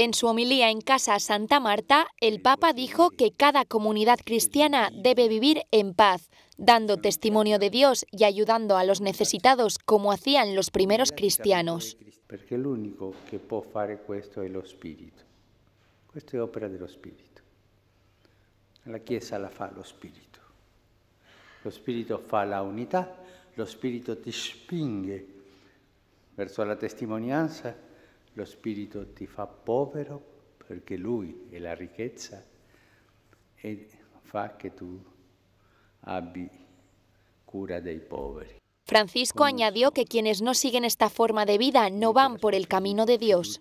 En su homilía en Casa Santa Marta, el Papa dijo que cada comunidad cristiana debe vivir en paz, dando testimonio de Dios y ayudando a los necesitados como hacían los primeros cristianos. Porque el único que puede hacer esto es el Espíritu. Esto es obra del Espíritu. La Chiesa la fa lo espíritu Lo Espíritu fa la unidad, el Espíritu te spinge verso la testimonianza Lo Spirito ti fa povero perché Lui è la ricchezza e fa che tu abbi cura dei poveri. Francisco añadió que quienes no siguen esta forma de vida no van por el camino de Dios.